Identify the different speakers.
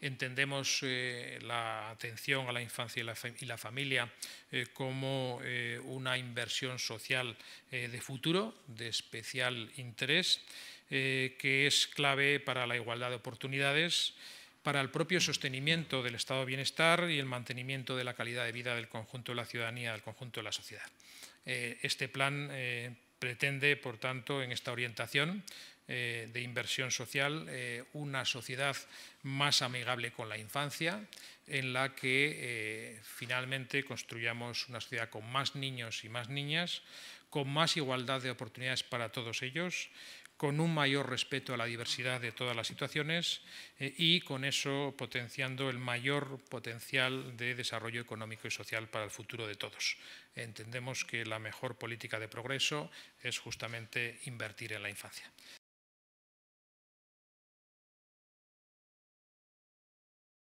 Speaker 1: Entendemos eh, la atención a la infancia y la, familia eh, como eh, una inversión social de futuro, de especial interés, que es clave para la igualdad de oportunidades, para el propio sostenimiento del estado de bienestar y el mantenimiento de la calidad de vida del conjunto de la ciudadanía, del conjunto de la sociedad. este plan pretende, por tanto, en esta orientación, eh, de inversión social, eh, una sociedad más amigable con la infancia, en la que eh, finalmente construyamos una sociedad con más niños y más niñas, con más igualdad de oportunidades para todos ellos, con un mayor respeto a la diversidad de todas las situaciones y con eso potenciando el mayor potencial de desarrollo económico y social para el futuro de todos. Entendemos que la mejor política de progreso es justamente invertir
Speaker 2: en la infancia.